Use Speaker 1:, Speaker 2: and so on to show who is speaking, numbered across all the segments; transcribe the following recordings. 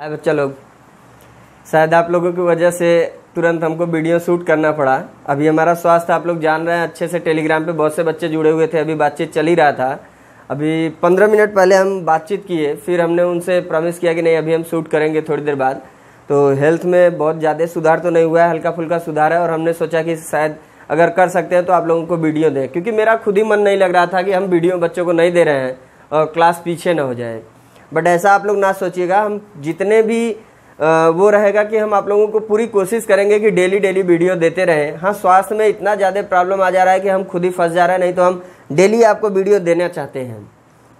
Speaker 1: हाय बच्चा लोग शायद आप लोगों की वजह से तुरंत हमको वीडियो शूट करना पड़ा अभी हमारा स्वास्थ्य आप लोग जान रहे हैं अच्छे से टेलीग्राम पे बहुत से बच्चे जुड़े हुए थे अभी बातचीत चल ही रहा था अभी पंद्रह मिनट पहले हम बातचीत किए फिर हमने उनसे प्रॉमिस किया कि नहीं अभी हम शूट करेंगे थोड़ी देर बाद तो हेल्थ में बहुत ज़्यादा सुधार तो नहीं हुआ है हल्का फुल्का सुधार है और हमने सोचा कि शायद अगर कर सकते हैं तो आप लोगों को वीडियो दें क्योंकि मेरा खुद ही मन नहीं लग रहा था कि हम वीडियो बच्चों को नहीं दे रहे हैं और क्लास पीछे ना हो जाए बट ऐसा आप लोग ना सोचिएगा हम जितने भी वो रहेगा कि हम आप लोगों को पूरी कोशिश करेंगे कि डेली डेली वीडियो देते रहें हाँ स्वास्थ्य में इतना ज़्यादा प्रॉब्लम आ जा रहा है कि हम खुद ही फंस जा रहे हैं नहीं तो हम डेली आपको वीडियो देना चाहते हैं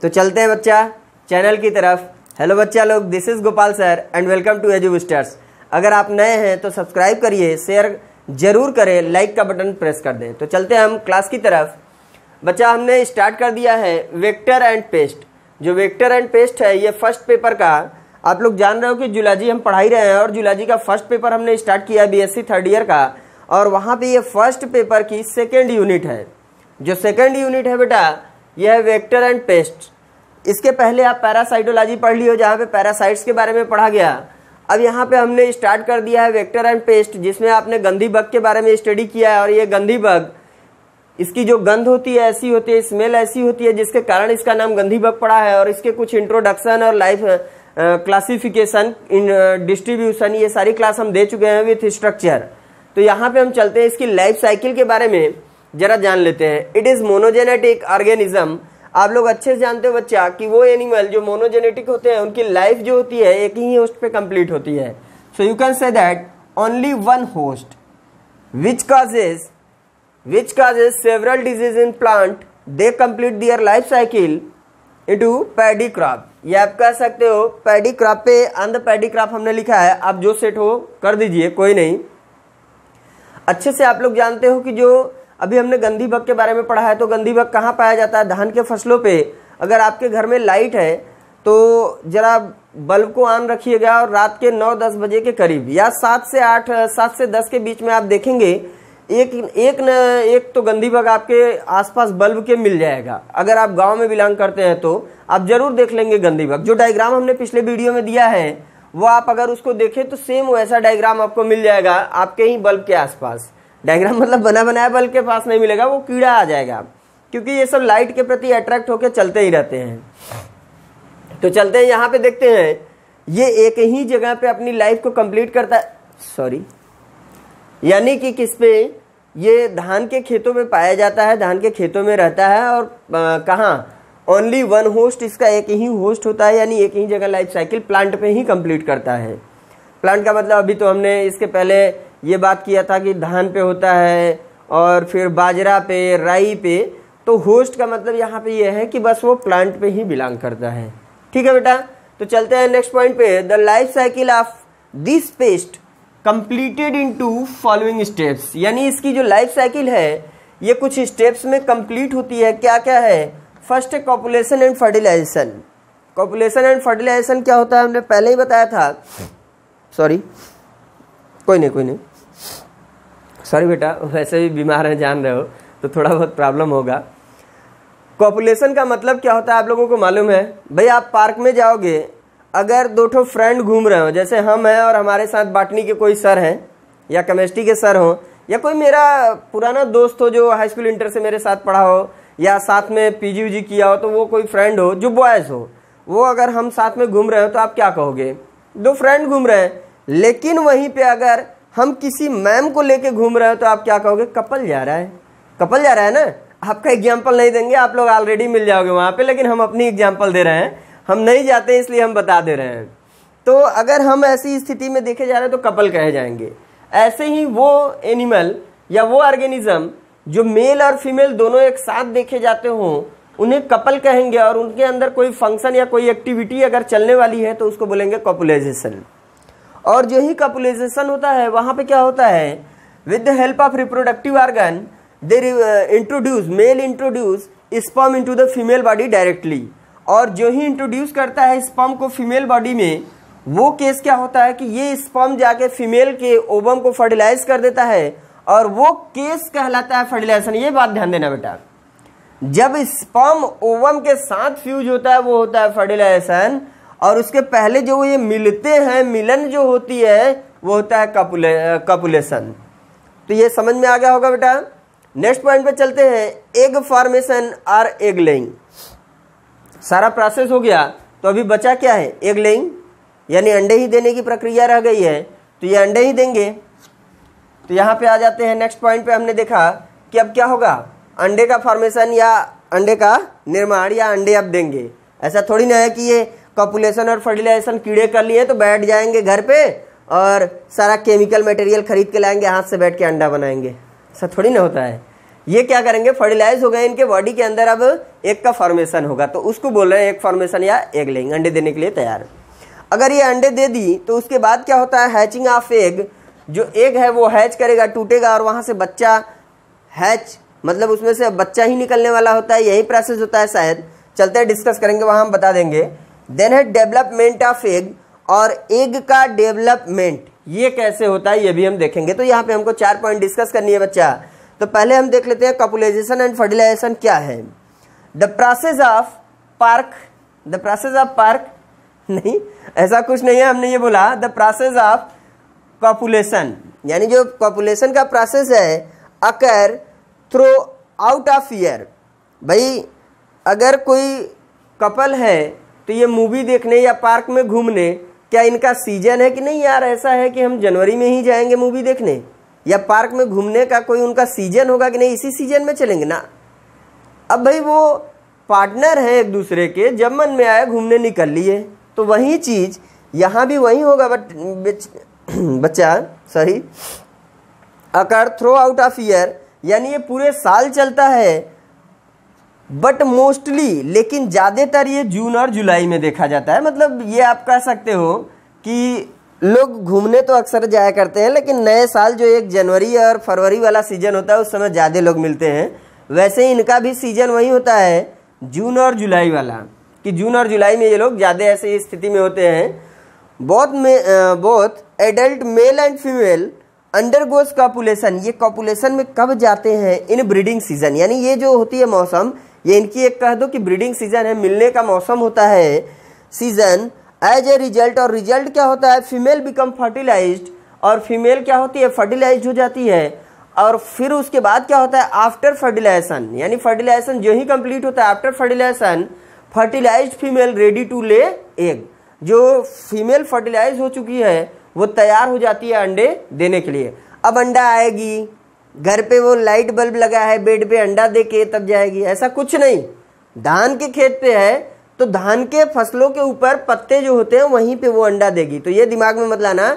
Speaker 1: तो चलते हैं बच्चा चैनल की तरफ हेलो बच्चा लोग this is Gopal sir and welcome to Edu Boosters अगर आप नए हैं तो सब्सक्राइब करिए शेयर जरूर करें लाइक का बटन प्रेस कर दें तो चलते हैं हम क्लास की तरफ बच्चा हमने स्टार्ट कर दिया है वेक्टर एंड पेस्ट जो वेक्टर एंड पेस्ट है ये फर्स्ट पेपर का आप लोग जान रहे हो कि जुलाजी हम पढ़ाई रहे हैं और जुलाजी का फर्स्ट पेपर हमने स्टार्ट किया है बीएससी थर्ड ईयर का और वहाँ पे ये फर्स्ट पेपर की सेकेंड यूनिट है जो सेकेंड यूनिट है बेटा यह है वेक्टर एंड पेस्ट इसके पहले आप पैरासाइटोलॉजी पढ़ लियो जहाँ पे पैरासाइट्स के बारे में पढ़ा गया अब यहाँ पे हमने स्टार्ट कर दिया है वेक्टर एंड पेस्ट जिसमें आपने गंदी बग के बारे में स्टडी किया है और ये गंधी बग इसकी जो गंध होती है ऐसी होती है स्मेल ऐसी होती है जिसके कारण इसका नाम गंधी बग पड़ा है और इसके कुछ इंट्रोडक्शन और लाइफ क्लासिफिकेशन डिस्ट्रीब्यूशन ये सारी क्लास हम दे चुके हैं विथ स्ट्रक्चर तो यहाँ पे हम चलते हैं इसकी लाइफ साइकिल के बारे में जरा जान लेते हैं इट इज़ मोनोजेनेटिक ऑर्गेनिज्म आप लोग अच्छे से जानते हो बच्चा कि वो एनिमल जो मोनोजेनेटिक होते हैं उनकी लाइफ जो होती है एक ही होस्ट पे कंप्लीट होती है so you can say that only one host which causes which causes several diseases in plant they complete their life cycle into paddy crop ये आप कह सकते हो पैडी क्रॉप पे अंध पैडी क्रॉप हमने लिखा है आप जो सेट हो कर दीजिए कोई नहीं अच्छे से आप लोग जानते हो कि जो अभी हमने गंदी बग के बारे में पढ़ा है तो गंदी बग कहाँ पाया जाता है धान के फसलों पे अगर आपके घर में लाइट है तो ज़रा बल्ब को ऑन रखिएगा और रात के नौ दस बजे के करीब या सात से आठ सात से दस के बीच में आप देखेंगे एक एक न एक तो गंदी बग आपके आसपास बल्ब के मिल जाएगा अगर आप गांव में बिलोंग करते हैं तो आप ज़रूर देख लेंगे गंदी बग जो डायग्राम हमने पिछले वीडियो में दिया है वो आप अगर उसको देखें तो सेम वैसा डायग्राम आपको मिल जाएगा आपके ही बल्ब के आसपास डायग्राम मतलब बना बनाया बल्ब के पास नहीं मिलेगा वो कीड़ा आ जाएगा क्योंकि ये सब लाइट के प्रति अट्रैक्ट होकर चलते ही रहते हैं तो चलते हैं यहाँ पे देखते हैं ये एक ही जगह पे अपनी लाइफ को कंप्लीट करता है सॉरी यानी कि किस पे ये धान के खेतों में पाया जाता है धान के खेतों में रहता है और कहाँ ओनली वन होस्ट इसका एक ही होस्ट होता है यानी एक ही जगह लाइफ साइकिल प्लांट पे ही कंप्लीट करता है प्लांट का मतलब अभी तो हमने इसके पहले ये बात किया था कि धान पे होता है और फिर बाजरा पे राई पे तो होस्ट का मतलब यहाँ पे ये है कि बस वो प्लांट पे ही बिलोंग करता है ठीक है बेटा तो चलते हैं नेक्स्ट पॉइंट पे the life cycle of this pest completed in two following steps यानी इसकी जो लाइफ साइकिल है ये कुछ स्टेप्स में कंप्लीट होती है क्या क्या है फर्स्ट है copulation and fertilisation copulation and fertilisation क्या होता है हमने पहले ही बताया था सॉरी कोई नहीं कोई नहीं सॉरी बेटा वैसे भी बीमार हैं जान रहे हो तो थोड़ा बहुत प्रॉब्लम होगा कॉपुलेशन का मतलब क्या होता है आप लोगों को मालूम है भाई आप पार्क में जाओगे अगर दो ठो फ्रेंड घूम रहे हो जैसे हम हैं और हमारे साथ बाटनी के कोई सर हैं या केमिस्ट्री के सर हों या कोई मेरा पुराना दोस्त हो जो हाई स्कूल इंटर से मेरे साथ पढ़ा हो या साथ में पीजी वीजी किया हो तो वो कोई फ्रेंड हो जो बॉयज़ हो वो अगर हम साथ में घूम रहे हो तो आप क्या कहोगे दो फ्रेंड घूम रहे हैं लेकिन वहीं पे अगर हम किसी मैम को लेके घूम रहे हो तो आप क्या कहोगे कपल जा रहा है कपल जा रहा है ना आपका एग्जाम्पल नहीं देंगे आप लोग ऑलरेडी मिल जाओगे वहाँ पे लेकिन हम अपनी एग्जाम्पल दे रहे हैं हम नहीं जाते इसलिए हम बता दे रहे हैं तो अगर हम ऐसी स्थिति में देखे जा रहे हैं तो कपल कहे जाएंगे ऐसे ही वो एनिमल या वो ऑर्गेनिज्म जो मेल और फीमेल दोनों एक साथ देखे जाते हों उन्हें कपल कहेंगे और उनके अंदर कोई फंक्शन या कोई एक्टिविटी अगर चलने वाली है तो उसको बोलेंगे कपुलाइजेशन और जो ही कपुलाइजेशन होता है वहाँ पे क्या होता है with the help of reproductive organ they introduce male introduce sperm into the female body directly और जो ही इंट्रोड्यूस करता है स्पम को फीमेल बॉडी में वो केस क्या होता है कि ये स्पम जाके फीमेल के ओबम को फर्टिलाइज कर देता है और वो केस कहलाता है फर्टिलाइजेशन ये बात ध्यान देना बेटा जब स्पम ओवम के साथ फ्यूज होता है वो होता है फर्टिलाइजेशन और उसके पहले जो ये मिलते हैं मिलन जो होती है वो होता है कपुले कपुलेशन तो ये समझ में आ गया होगा बेटा नेक्स्ट पॉइंट पे चलते हैं एग फॉर्मेशन और एग लेइंग सारा प्रोसेस हो गया तो अभी बचा क्या है एग लेइंग यानी अंडे ही देने की प्रक्रिया रह गई है तो ये अंडे ही देंगे तो यहाँ पे आ जाते हैं नेक्स्ट पॉइंट पे हमने देखा कि अब क्या होगा अंडे का फॉर्मेशन या अंडे का निर्माण या अंडे अब देंगे ऐसा थोड़ी ना है कि ये पॉपुलेशन और फर्टिलाइजेशन कीड़े कर लिए तो बैठ जाएंगे घर पे और सारा केमिकल मटेरियल खरीद के लाएंगे हाथ से बैठ के अंडा बनाएंगे ऐसा थोड़ी ना होता है ये क्या करेंगे फर्टिलाइज हो गए इनके बॉडी के अंदर अब एक का फॉर्मेशन होगा तो उसको बोल रहे हैं एक फॉर्मेशन या एग लिंग अंडे देने के लिए तैयार अगर ये अंडे दे दी तो उसके बाद क्या होता है हैचिंग ऑफ एग जो एग है वो हैच करेगा टूटेगा और वहाँ से बच्चा हैच मतलब उसमें से बच्चा ही निकलने वाला होता है यही प्रोसेस होता है शायद चलते हैं डिस्कस करेंगे वहाँ हम बता देंगे देन है डेवलपमेंट ऑफ एग और एग का डेवलपमेंट ये कैसे होता है ये भी हम देखेंगे तो यहाँ पे हमको चार पॉइंट डिस्कस करनी है बच्चा तो पहले हम देख लेते हैं कपुलाइजेशन एंड फर्टिलाइजेशन क्या है the process of park the process of park नहीं ऐसा कुछ नहीं है हमने ये बोला द प्रोसेस ऑफ कॉपुलेशन यानी जो कॉपुलेशन का प्रोसेस है occur throughout of year भाई अगर कोई कपल है तो ये मूवी देखने या पार्क में घूमने क्या इनका सीजन है कि नहीं यार ऐसा है कि हम जनवरी में ही जाएंगे मूवी देखने या पार्क में घूमने का कोई उनका सीजन होगा कि नहीं इसी सीजन में चलेंगे ना अब भाई वो पार्टनर हैं एक दूसरे के जब मन में आया घूमने निकल लिए तो वही चीज़ यहाँ भी वही होगा बट बच्चा सही अकार थ्रो आउट ऑफ ईयर यानी ये पूरे साल चलता है बट मोस्टली लेकिन ज़्यादातर ये जून और जुलाई में देखा जाता है मतलब ये आप कह सकते हो कि लोग घूमने तो अक्सर जाया करते हैं लेकिन नए साल जो एक जनवरी और फरवरी वाला सीजन होता है उस समय ज़्यादा लोग मिलते हैं वैसे ही इनका भी सीजन वही होता है जून और जुलाई वाला कि जून और जुलाई में ये लोग ज़्यादा ऐसी स्थिति में होते हैं बहुत में बहुत adult male and female undergoes copulation ये कॉपुलेशन में कब जाते हैं इन ब्रीडिंग सीजन यानी ये जो होती है मौसम ये इनकी एक कह दो कि ब्रीडिंग सीजन है मिलने का मौसम होता है सीजन एज ए रिजल्ट और रिजल्ट क्या होता है फीमेल बिकम फर्टिलाइज्ड और फीमेल क्या होती है फर्टिलाइज हो जाती है और फिर उसके बाद क्या होता है आफ्टर फर्टिलाइजेशन यानी फर्टिलाइजेशन जो ही कंप्लीट होता है after fertilisation fertilised female ready to lay egg जो फीमेल फर्टिलाइज हो चुकी है वो तैयार हो जाती है अंडे देने के लिए अब अंडा आएगी घर पे वो लाइट बल्ब लगा है बेड पे अंडा दे के तब जाएगी ऐसा कुछ नहीं धान के खेत पे है तो धान के फसलों के ऊपर पत्ते जो होते हैं वहीं पे वो अंडा देगी तो ये दिमाग में मत लाना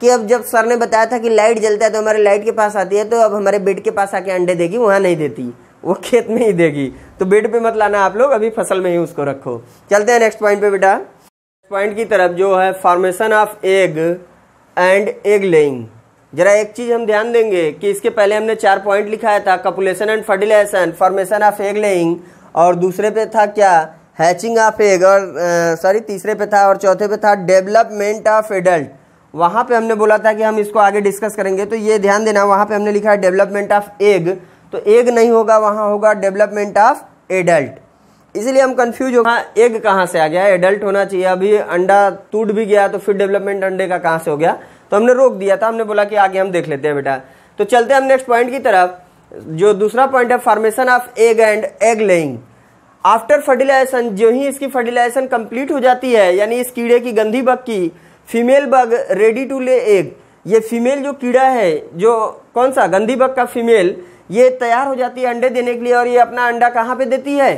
Speaker 1: कि अब जब सर ने बताया था कि लाइट जलता है तो हमारे लाइट के पास आती है तो अब हमारे बेड के पास आके अंडे देगी वहाँ नहीं देती वो खेत में ही देगी तो बेड पे मत लाना आप लोग अभी फसल में ही उसको रखो चलते हैं नेक्स्ट पॉइंट पे बेटा पॉइंट की तरफ जो है formation of egg and egg laying जरा एक चीज़ हम ध्यान देंगे कि इसके पहले हमने चार पॉइंट लिखाया था copulation and fertilisation formation of egg laying और दूसरे पे था क्या हैचिंग ऑफ एग और सॉरी तीसरे पे था और चौथे पे था डेवलपमेंट ऑफ एडल्ट वहाँ पे हमने बोला था कि हम इसको आगे डिस्कस करेंगे तो ये ध्यान देना वहाँ पे हमने लिखा है डेवलपमेंट ऑफ एग तो एग नहीं होगा वहाँ होगा डेवलपमेंट ऑफ एडल्ट इसलिए हम कन्फ्यूज हो एग हाँ, कहाँ से आ गया एडल्ट होना चाहिए अभी अंडा टूट भी गया तो फिर डेवलपमेंट अंडे का कहाँ से हो गया तो हमने रोक दिया था हमने बोला कि आगे हम देख लेते हैं बेटा तो चलते हैं हम नेक्स्ट पॉइंट की तरफ जो दूसरा पॉइंट है formation of egg and egg laying after fertilisation जो ही इसकी फर्टिलाइजेशन कंप्लीट हो जाती है यानी इस कीड़े की गंधी बग की female bug ready to lay egg ये फीमेल जो कीड़ा है जो कौन सा गंधी बग का फीमेल ये तैयार हो जाती है अंडे देने के लिए और ये अपना अंडा कहाँ पे देती है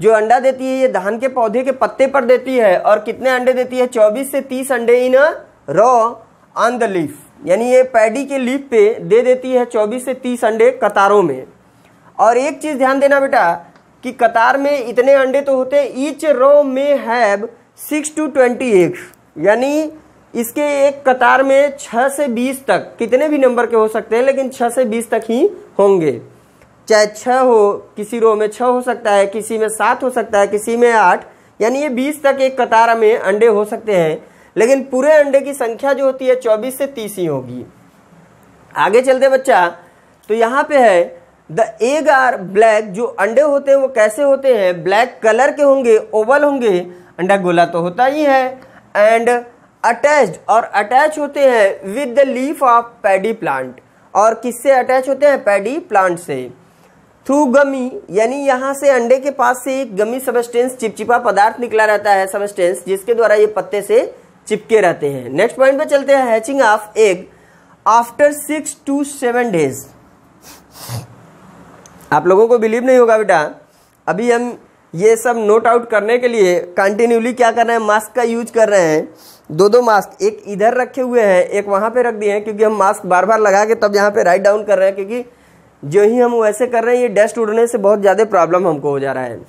Speaker 1: जो अंडा देती है ये धान के पौधे के पत्ते पर देती है और कितने अंडे देती है 24 से 30 अंडे in row on the leaf यानी ये पैडी के लीफ पे दे देती है 24 से 30 अंडे कतारों में और एक चीज़ ध्यान देना बेटा कि कतार में इतने अंडे तो होते ईच रो में have six to twenty eggs यानी इसके एक कतार में छ से बीस तक कितने भी नंबर के हो सकते हैं लेकिन छः से बीस तक ही होंगे चाहे छः हो किसी रो में छः हो सकता है किसी में सात हो सकता है किसी में आठ यानी ये बीस तक एक कतार में अंडे हो सकते हैं लेकिन पूरे अंडे की संख्या जो होती है चौबीस से तीस ही होगी आगे चलते बच्चा तो यहाँ पे है द एग आर ब्लैक जो अंडे होते हैं वो कैसे होते हैं ब्लैक कलर के होंगे ओवल होंगे अंडा गोला तो होता ही है एंड अटैच और अटैच होते हैं with the leaf of paddy plant और किससे अटैच होते हैं पैडी प्लांट से थ्रू गमी यानी यहाँ से अंडे के पास से एक गमी सबस्टेंस चिपचिपा पदार्थ निकला रहता है सबस्टेंस जिसके द्वारा ये पत्ते से चिपके रहते हैं नेक्स्ट पॉइंट पे चलते हैं hatching of egg after six to seven days आप लोगों को बिलीव नहीं होगा बेटा अभी हम ये सब नोट आउट करने के लिए कंटिन्यूली क्या कर रहे हैं मास्क का यूज कर रहे हैं दो दो मास्क एक इधर रखे हुए हैं एक वहाँ पे रख दिए हैं क्योंकि हम मास्क बार बार लगा के तब यहाँ पे राइट डाउन कर रहे हैं क्योंकि जो ही हम वैसे कर रहे हैं ये डस्ट उड़ने से बहुत ज़्यादा प्रॉब्लम हमको हो जा रहा है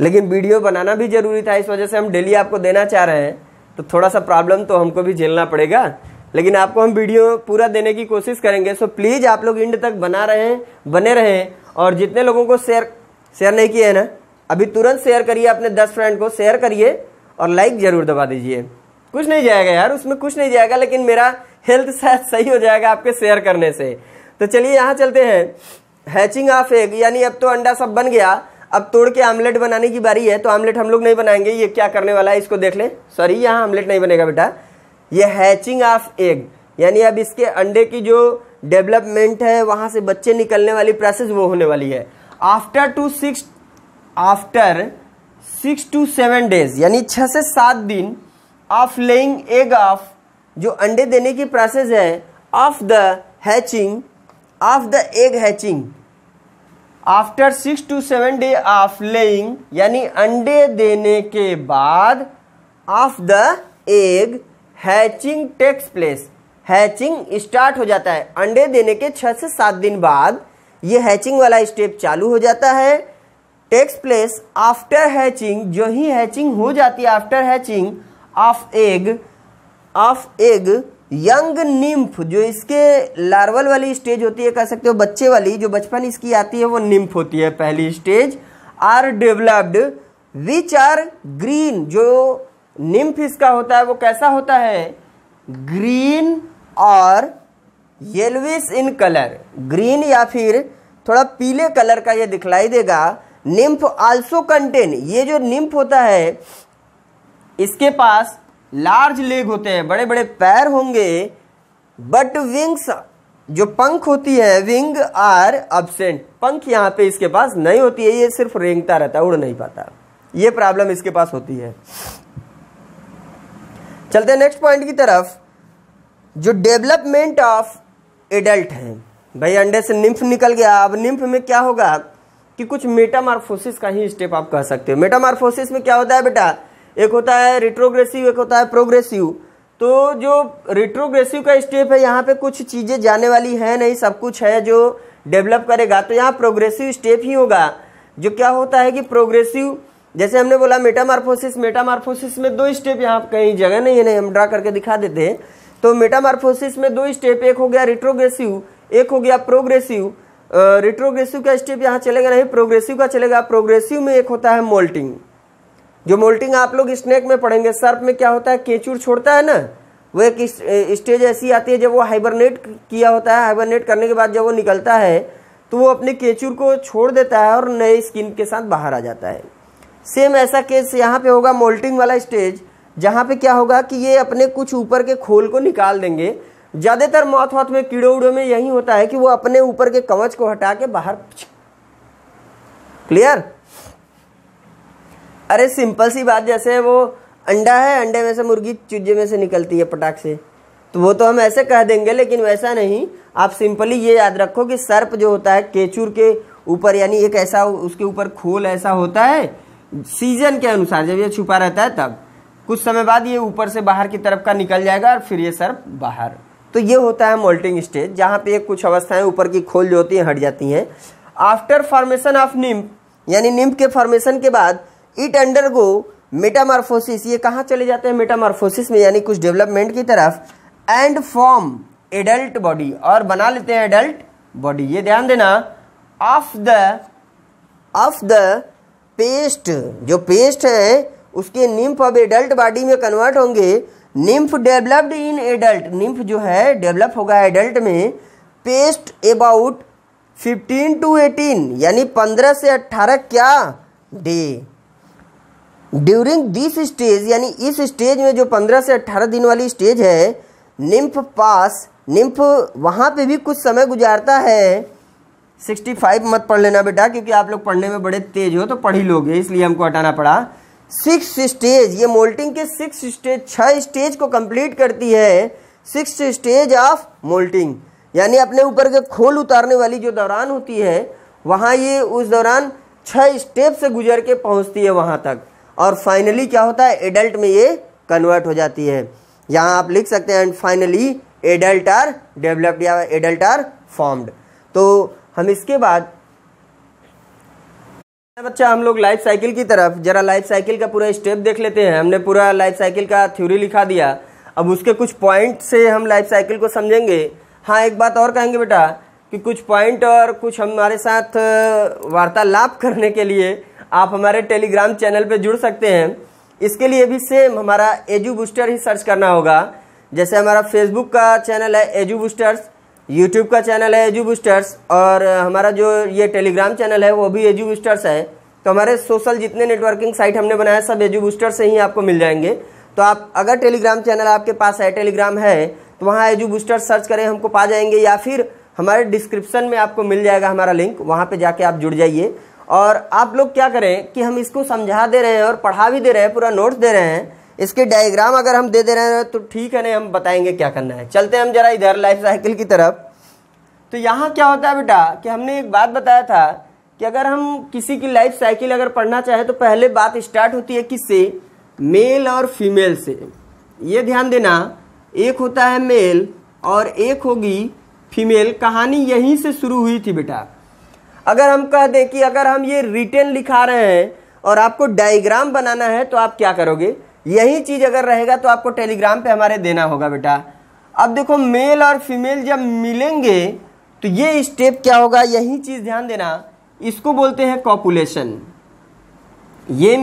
Speaker 1: लेकिन वीडियो बनाना भी ज़रूरी था इस वजह से हम डेली आपको देना चाह रहे हैं तो थोड़ा सा प्रॉब्लम तो हमको भी झेलना पड़ेगा लेकिन आपको हम वीडियो पूरा देने की कोशिश करेंगे सो प्लीज़ आप लोग इंड तक बना हैं बने हैं और जितने लोगों को शेयर शेयर नहीं किए है ना अभी तुरंत शेयर करिए अपने दस फ्रेंड को शेयर करिए और लाइक ज़रूर दबा दीजिए कुछ नहीं जाएगा यार उसमें कुछ नहीं जाएगा लेकिन मेरा हेल्थ शायद सही हो जाएगा आपके शेयर करने से तो चलिए यहाँ चलते हैं हैचिंग ऑफ एग यानी अब तो अंडा सब बन गया अब तोड़ के आमलेट बनाने की बारी है तो आमलेट हम लोग नहीं बनाएंगे ये क्या करने वाला है इसको देख ले सॉरी यहाँ आमलेट नहीं बनेगा बेटा ये हैचिंग ऑफ एग यानी अब इसके अंडे की जो डेवलपमेंट है वहां से बच्चे निकलने वाली प्रोसेस वो होने वाली है after two six after six to seven days यानी छः से सात दिन ऑफ लेइंग एग ऑफ जो अंडे देने की प्रोसेस है of the hatching of the egg hatching after six to seven day of laying यानी अंडे देने के बाद of the egg hatching takes place hatching start हो जाता है अंडे देने के छः से सात दिन बाद ये हैचिंग वाला स्टेप चालू हो जाता है टेक्स प्लेस आफ्टर हैचिंग जो ही हैचिंग हो जाती है after hatching of egg of egg young nymph जो इसके लार्वल वाली स्टेज होती है कह सकते हो बच्चे वाली जो बचपन इसकी आती है वो निम्फ होती है पहली stage are developed which are green जो निम्फ इसका होता है वो कैसा होता है ग्रीन और येलविश इन कलर ग्रीन या फिर थोड़ा पीले कलर का ये दिखलाई देगा निम्फ आल्सो कंटेन ये जो निम्फ होता है इसके पास लार्ज लेग होते हैं बड़े बड़े पैर होंगे बट विंग्स जो पंख होती है विंग आर अब्सेंट पंख यहाँ पे इसके पास नहीं होती है ये सिर्फ रेंगता रहता है उड़ नहीं पाता ये प्रॉब्लम इसके पास होती है चलते हैं नेक्स्ट पॉइंट की तरफ जो डेवलपमेंट ऑफ एडल्ट है भाई अंडे से निम्फ निकल गया अब निम्फ में क्या होगा कि कुछ मेटामार्फोसिस का ही स्टेप आप कह सकते हो मेटामार्फोसिस में क्या होता है बेटा एक होता है रिट्रोग्रेसिव एक होता है प्रोग्रेसिव तो जो रिट्रोग्रेसिव का स्टेप है यहाँ पे कुछ चीज़ें जाने वाली है नहीं सब कुछ है जो डेवलप करेगा तो यहाँ प्रोग्रेसिव स्टेप ही होगा जो क्या होता है कि प्रोग्रेसिव जैसे हमने बोला मेटामार्फोसिस मेटामार्फोसिस में दो स्टेप यहाँ कहीं जगह नहीं है नहीं हम ड्रा करके दिखा देते हैं तो मेटामार्फोसिस में दो स्टेप एक हो गया रिट्रोग्रेसिव एक हो गया प्रोग्रेसिव रिट्रोग्रेसिव का स्टेप यहाँ चलेगा नहीं प्रोग्रेसिव का चलेगा प्रोग्रेसिव में एक होता है मोल्टिंग जो मोल्टिंग आप लोग स्नेक में पढ़ेंगे सर्प में क्या होता है केचूर छोड़ता है ना वो एक स्टेज ऐसी आती है जब वो हाइबरनेट किया होता है हाइबरनेट करने के बाद जब वो निकलता है तो वो अपने केचूर को छोड़ देता है और नए स्किन के साथ बाहर आ जाता है सेम ऐसा केस यहाँ पे होगा मोल्टिंग वाला स्टेज जहाँ पे क्या होगा कि ये अपने कुछ ऊपर के खोल को निकाल देंगे ज़्यादातर मौत वौत में कीड़ों उड़ों में यही होता है कि वो अपने ऊपर के कवच को हटा के बाहर क्लियर अरे सिंपल सी बात जैसे वो अंडा है अंडे में से मुर्गी चुज्जे में से निकलती है पटाख से तो वो तो हम ऐसे कह देंगे लेकिन वैसा नहीं आप सिंपली ये याद रखो कि सर्प जो होता है केचूर के ऊपर यानी एक ऐसा उसके ऊपर खोल ऐसा होता है सीजन के अनुसार जब ये छुपा रहता है तब कुछ समय बाद ये ऊपर से बाहर की तरफ का निकल जाएगा और फिर ये सर बाहर तो ये होता है मोल्टिंग स्टेज जहाँ पे कुछ अवस्थाएं ऊपर की खोल जो होती हैं हट जाती हैं आफ्टर फॉर्मेशन ऑफ निम्प यानी निम्प के फॉर्मेशन के बाद इट अंडर गो मेटामार्फोसिस ये कहाँ चले जाते हैं मेटामार्फोसिस में यानी कुछ डेवलपमेंट की तरफ एंड फॉर्म एडल्ट बॉडी और बना लेते हैं एडल्ट बॉडी ये ध्यान देना of the of the pest जो पेस्ट है उसके निम्फ अब एडल्ट बॉडी में कन्वर्ट होंगे nymph developed in adult nymph जो है डेवलप होगा एडल्ट में पेस्ट अबाउट 15 टू 18 यानी 15 से 18 क्या डे ड्यूरिंग दिस स्टेज यानी इस स्टेज में जो 15 से 18 दिन वाली स्टेज है निम्फ पास निम्फ वहाँ पे भी कुछ समय गुजारता है सिक्सटी फाइव मत पढ़ लेना बेटा क्योंकि आप लोग पढ़ने में बड़े तेज हो तो पढ़ ही लोगे इसलिए हमको हटाना पड़ा सिक्स स्टेज ये मोल्टिंग के सिक्स स्टेज छह स्टेज को कंप्लीट करती है सिक्स स्टेज ऑफ मोल्टिंग यानी अपने ऊपर के खोल उतारने वाली जो दौरान होती है वहाँ ये उस दौरान छः स्टेप से गुजर के पहुँचती है वहाँ तक और फाइनली क्या होता है एडल्ट में ये कन्वर्ट हो जाती है यहाँ आप लिख सकते हैं and finally adult are developed या एडल्ट आर फॉर्म्ड तो हम इसके बाद हाँ बच्चा हम लोग लाइफ साइकिल की तरफ जरा लाइफ साइकिल का पूरा स्टेप देख लेते हैं हमने पूरा लाइफ साइकिल का थ्योरी लिखा दिया अब उसके कुछ पॉइंट से हम लाइफ साइकिल को समझेंगे हाँ एक बात और कहेंगे बेटा कि कुछ पॉइंट और कुछ हमारे साथ वार्तालाप करने के लिए आप हमारे टेलीग्राम चैनल पर जुड़ सकते हैं इसके लिए भी सेम हमारा एजू बूस्टर ही सर्च करना होगा जैसे हमारा फेसबुक का चैनल है एजू बूस्टर्स यूट्यूब का चैनल है एजू बूस्टर्स और हमारा जो ये टेलीग्राम चैनल है वो भी एजू बूस्टर्स है तो हमारे सोशल जितने नेटवर्किंग साइट हमने बनाया सब एजू बूस्टर्स से ही आपको मिल जाएंगे तो आप अगर टेलीग्राम चैनल आपके पास है टेलीग्राम है तो वहाँ एजू बूस्टर्स सर्च करें हमको पा जाएंगे या फिर हमारे डिस्क्रिप्शन में आपको मिल जाएगा हमारा लिंक वहाँ पर जाके आप जुड़ जाइए और आप लोग क्या करें कि हम इसको समझा दे रहे हैं और पढ़ा भी दे रहे हैं पूरा नोट्स दे रहे हैं इसके डायग्राम अगर हम दे दे रहे हैं तो ठीक है ना हम बताएंगे क्या करना है चलते हैं हम जरा इधर लाइफ साइकिल की तरफ तो यहाँ क्या होता है बेटा कि हमने एक बात बताया था कि अगर हम किसी की लाइफ साइकिल अगर पढ़ना चाहें तो पहले बात स्टार्ट होती है किससे मेल और फीमेल से ये ध्यान देना एक होता है मेल और एक होगी फीमेल कहानी यहीं से शुरू हुई थी बेटा अगर हम कह दें कि अगर हम ये रिटेन लिखा रहे हैं और आपको डायग्राम बनाना है तो आप क्या करोगे यही चीज़ अगर रहेगा तो आपको टेलीग्राम पे हमारे देना होगा बेटा अब देखो मेल और फीमेल जब मिलेंगे तो ये स्टेप क्या होगा यही चीज़ ध्यान देना इसको बोलते हैं कॉपुलेशन ये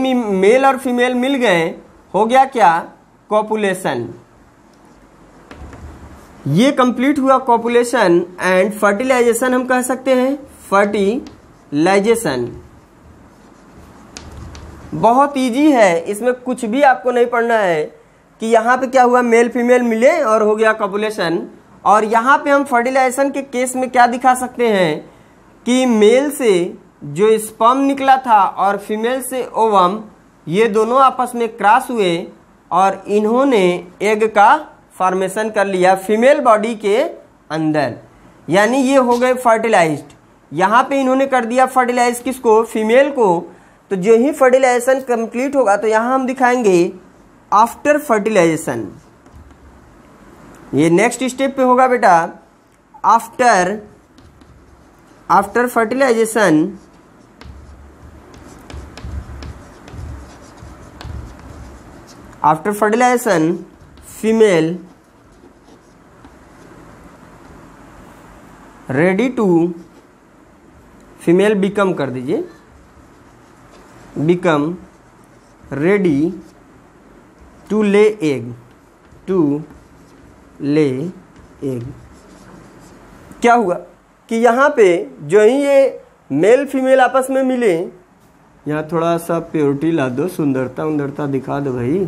Speaker 1: मेल और फीमेल मिल गए हो गया क्या कॉपुलेशन ये कंप्लीट हुआ कॉपुलेशन एंड फर्टिलाइजेशन हम कह सकते हैं फर्टिलाइजेशन बहुत ईजी है इसमें कुछ भी आपको नहीं पढ़ना है कि यहाँ पे क्या हुआ मेल फीमेल मिले और हो गया कॉपुलेशन और यहाँ पे हम फर्टिलाइजेशन के केस में क्या दिखा सकते हैं कि मेल से जो स्पम निकला था और फीमेल से ओवम ये दोनों आपस में क्रॉस हुए और इन्होंने एग का फॉर्मेशन कर लिया फीमेल बॉडी के अंदर यानी ये हो गए फर्टिलाइज्ड यहाँ पे इन्होंने कर दिया फर्टिलाइज किसको फीमेल को तो जो ही फर्टिलाइजेशन कंप्लीट होगा तो यहां हम दिखाएंगे आफ्टर फर्टिलाइजेशन ये नेक्स्ट स्टेप पे होगा बेटा after after fertilisation after fertilisation female ready to female become कर दीजिए become ready to lay egg to lay egg क्या हुआ कि यहाँ पे जो ही ये मेल फीमेल आपस में मिले यहाँ थोड़ा सा प्योरिटी ला दो सुंदरता उंदरता दिखा दो भाई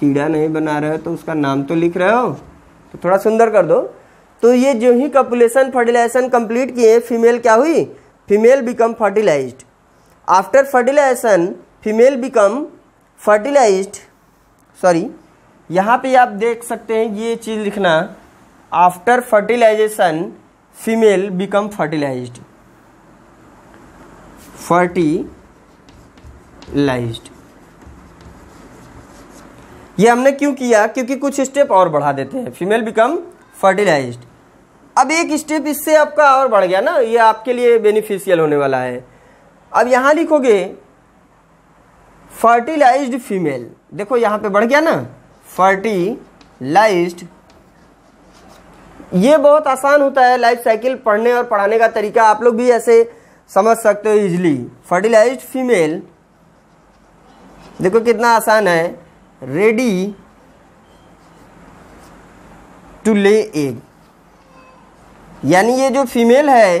Speaker 1: कीड़ा नहीं बना रहे हो तो उसका नाम तो लिख रहे हो तो थोड़ा सुंदर कर दो तो ये जो ही कपुलेशन फर्टिलाइजेशन कंप्लीट किए फीमेल क्या हुई female become fertilised after fertilisation female become fertilise sorry यहाँ पे आप देख सकते हैं ये चीज़ लिखना after fertilisation female become fertilise fertilise ये हमने क्यों किया क्योंकि कुछ स्टेप और बढ़ा देते हैं फीमेल बिकम फर्टिलाइज अब एक स्टेप इससे आपका और बढ़ गया ना ये आपके लिए बेनिफिशियल होने वाला है अब यहाँ लिखोगे फर्टिलाइज्ड फीमेल देखो यहाँ पे बढ़ गया ना फर्टिलाइज्ड ये बहुत आसान होता है लाइफ साइकिल पढ़ने और पढ़ाने का तरीका आप लोग भी ऐसे समझ सकते हो इजिली फर्टिलाइज्ड फीमेल देखो कितना आसान है रेडी टू ले एग यानी ये जो फीमेल है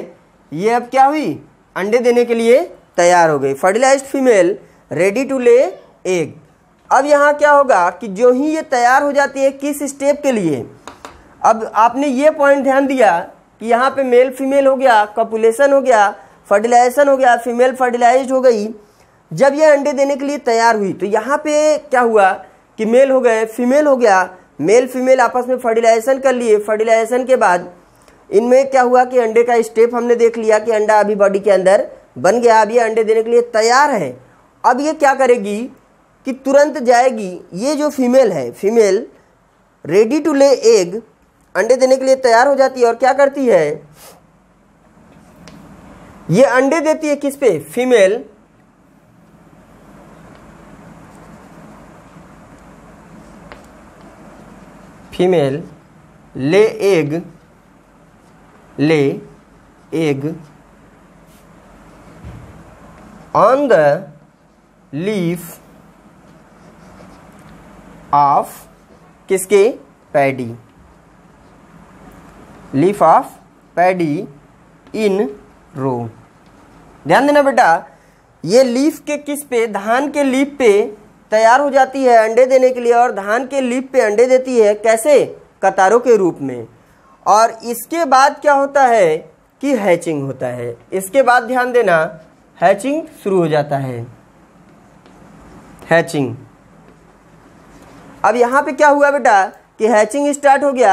Speaker 1: ये अब क्या हुई अंडे देने के लिए तैयार हो गई fertilised female ready to lay egg अब यहाँ क्या होगा कि जो ही ये तैयार हो जाती है किस स्टेप के लिए अब आपने ये पॉइंट ध्यान दिया कि यहाँ पे मेल फीमेल हो गया कपुलेशन हो गया फर्टिलाइजेशन हो गया फीमेल फर्टिलाइज हो गई जब ये अंडे देने के लिए तैयार हुई तो यहाँ पे क्या हुआ कि मेल हो गए फीमेल हो गया मेल फीमेल आपस में फर्टिलाइजेशन कर लिए फर्टिलाइजेशन के बाद इनमें क्या हुआ कि अंडे का स्टेप हमने देख लिया कि अंडा अभी बॉडी के अंदर बन गया अब ये अंडे देने के लिए तैयार है अब ये क्या करेगी कि तुरंत जाएगी ये जो फीमेल है female ready to lay egg अंडे देने के लिए तैयार हो जाती है और क्या करती है ये अंडे देती है किस पे female female lay egg lay egg on the leaf of किसके paddy leaf of paddy in row ध्यान देना बेटा ये लीफ के किस पे धान के लीफ पे तैयार हो जाती है अंडे देने के लिए और धान के लीफ पे अंडे देती है कैसे कतारों के रूप में और इसके बाद क्या होता है कि हैचिंग होता है इसके बाद ध्यान देना हैचिंग शुरू हो जाता है हैचिंग अब यहाँ पे क्या हुआ बेटा कि हैचिंग स्टार्ट हो गया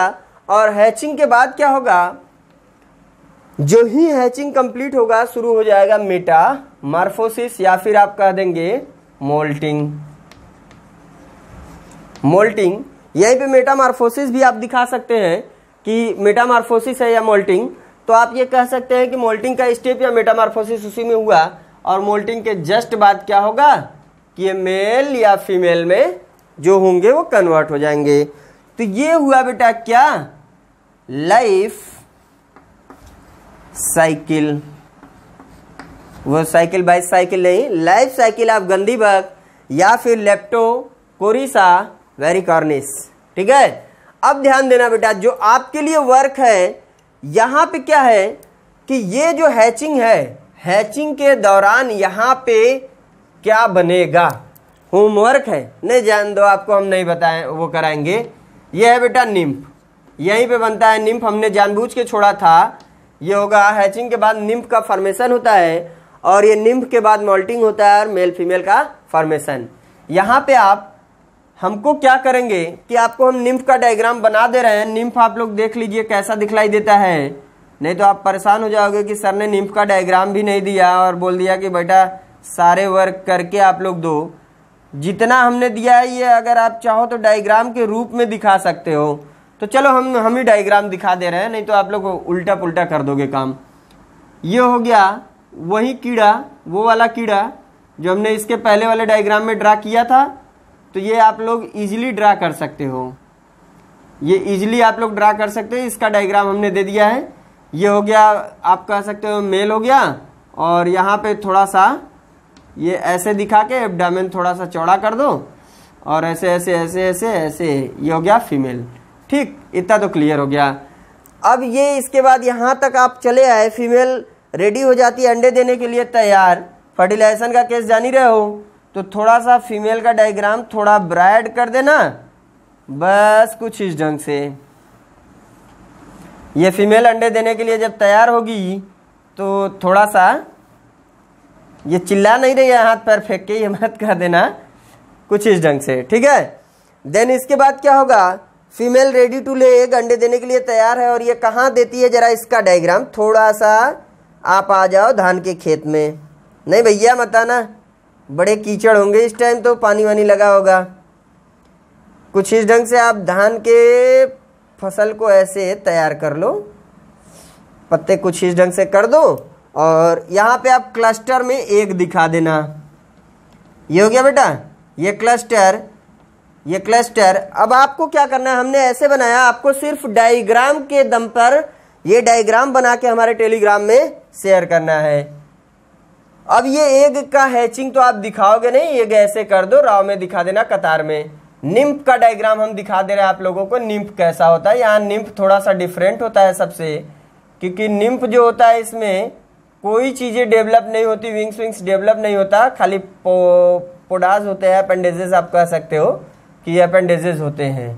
Speaker 1: और हैचिंग के बाद क्या होगा जो ही हैचिंग कंप्लीट होगा शुरू हो जाएगा मेटा मार्फोसिस या फिर आप कह देंगे मोल्टिंग मोल्टिंग यहीं पे मेटामार्फोसिस भी आप दिखा सकते हैं कि मेटामार्फोसिस है या मोल्टिंग तो आप ये कह सकते हैं कि मोल्टिंग का स्टेप या मेटामार्फोसिस उसी में हुआ और मोल्टिंग के जस्ट बाद क्या होगा कि ये मेल या फीमेल में जो होंगे वो कन्वर्ट हो जाएंगे तो ये हुआ बेटा क्या लाइफ साइकिल वो साइकिल बाई साइकिल नहीं लाइफ साइकिल आप गंदी बग या फिर लेप्टो कोरिसा वेरिकॉर्निस ठीक है अब ध्यान देना बेटा जो आपके लिए वर्क है यहाँ पे क्या है कि ये जो हैचिंग है हैचिंग के दौरान यहाँ पे क्या बनेगा होमवर्क है नहीं जान दो आपको हम नहीं बताएं वो कराएंगे ये है बेटा निम्फ यहीं पे बनता है निम्फ हमने जानबूझ के छोड़ा था ये होगा हैचिंग के बाद निम्फ का फॉर्मेशन होता है और ये निम्फ के बाद मोल्टिंग होता है और मेल फीमेल का फॉर्मेशन यहाँ पे आप हमको क्या करेंगे कि आपको हम निम्फ का डायग्राम बना दे रहे हैं निम्फ आप लोग देख लीजिए कैसा दिखलाई देता है नहीं तो आप परेशान हो जाओगे कि सर ने निम्फ का डायग्राम भी नहीं दिया और बोल दिया कि बेटा सारे वर्क करके आप लोग दो जितना हमने दिया है ये अगर आप चाहो तो डायग्राम के रूप में दिखा सकते हो तो चलो हम हम ही डायग्राम दिखा दे रहे हैं नहीं तो आप लोग उल्टा पुल्टा कर दोगे काम ये हो गया वही कीड़ा वो वाला कीड़ा जो हमने इसके पहले वाले डायग्राम में ड्रा किया था तो ये आप लोग इजीली ड्रा कर सकते हो ये इजीली आप लोग ड्रा कर सकते हो इसका डायग्राम हमने दे दिया है ये हो गया आप कह सकते हो मेल हो गया और यहाँ पे थोड़ा सा ये ऐसे दिखा के एब्डामेन थोड़ा सा चौड़ा कर दो और ऐसे ऐसे ऐसे ऐसे ऐसे ये हो गया फीमेल ठीक इतना तो क्लियर हो गया अब ये इसके बाद यहाँ तक आप चले आए फीमेल रेडी हो जाती है अंडे देने के लिए तैयार फर्टिलाइजेशन का केस जान ही रहे हो तो थोड़ा सा फीमेल का डायग्राम थोड़ा ब्राइड कर देना बस कुछ इस ढंग से ये फीमेल अंडे देने के लिए जब तैयार होगी तो थोड़ा सा ये चिल्ला नहीं रही है हाथ पैर फेंक के ये मत कर देना कुछ इस ढंग से ठीक है देन इसके बाद क्या होगा फीमेल रेडी टू ले एक अंडे देने के लिए तैयार है और ये कहाँ देती है जरा इसका डायग्राम थोड़ा सा आप आ जाओ धान के खेत में नहीं भैया मत आना बड़े कीचड़ होंगे इस टाइम तो पानी वानी लगा होगा कुछ इस ढंग से आप धान के फसल को ऐसे तैयार कर लो पत्ते कुछ इस ढंग से कर दो और यहाँ पे आप क्लस्टर में एक दिखा देना ये हो गया बेटा ये क्लस्टर ये क्लस्टर अब आपको क्या करना है हमने ऐसे बनाया आपको सिर्फ डायग्राम के दम पर ये डायग्राम बना के हमारे टेलीग्राम में शेयर करना है अब ये एग का हैचिंग तो आप दिखाओगे नहीं एग ऐसे कर दो राव में दिखा देना कतार में निम्फ का डायग्राम हम दिखा दे रहे हैं आप लोगों को निम्फ कैसा होता है यहाँ निम्फ थोड़ा सा डिफरेंट होता है सबसे क्योंकि निम्फ जो होता है इसमें कोई चीज़ें डेवलप नहीं होती विंग्स विंग्स डेवलप नहीं होता खाली पो, पोडाज होते हैं अपेंडेजेस आप कह सकते हो कि ये अपेंडेजेस होते हैं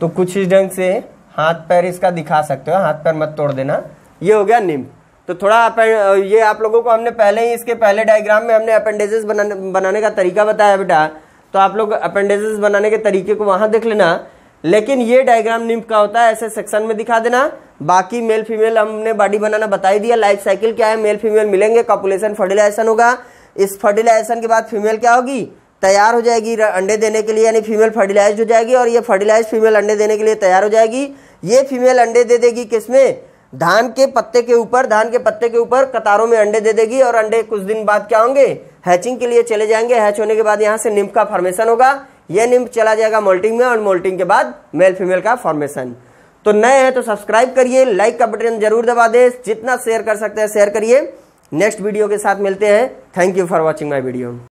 Speaker 1: तो कुछ ही ढंग से हाथ पैर इसका दिखा सकते हो हाथ पैर मत तोड़ देना ये हो गया निम्फ तो थोड़ा ये आप लोगों को हमने पहले ही इसके पहले डायग्राम में हमने अपेंडेजेस बनाने बनाने का तरीका बताया बेटा तो आप लोग अपेंडेजेस बनाने के तरीके को वहां देख लेना लेकिन ये डायग्राम निम्प का होता है ऐसे सेक्शन में दिखा देना बाकी मेल फीमेल हमने बॉडी बनाना बता ही दिया लाइफ साइकिल क्या है मेल फीमेल मिलेंगे कॉपुलेशन फर्टिलाइजेशन होगा इस फर्टिलाइजेशन के बाद फीमेल क्या होगी तैयार हो जाएगी अंडे देने के लिए यानी फीमेल फर्टिलाइज हो जाएगी और ये फर्टिलाइज फीमेल अंडे देने के लिए तैयार हो जाएगी ये फीमेल अंडे दे देगी किसमें धान के पत्ते के ऊपर धान के पत्ते के ऊपर कतारों में अंडे दे देगी और अंडे कुछ दिन बाद क्या होंगे हैचिंग के लिए चले जाएंगे हैच होने के बाद यहाँ से निम्ब का फॉर्मेशन होगा यह निम्ब चला जाएगा मोल्टिंग में और मोल्टिंग के बाद मेल फीमेल का फॉर्मेशन तो नए हैं तो सब्सक्राइब करिए लाइक का बटन जरूर दबा दे जितना शेयर कर सकते हैं शेयर करिए नेक्स्ट वीडियो के साथ मिलते हैं thank you for watching my video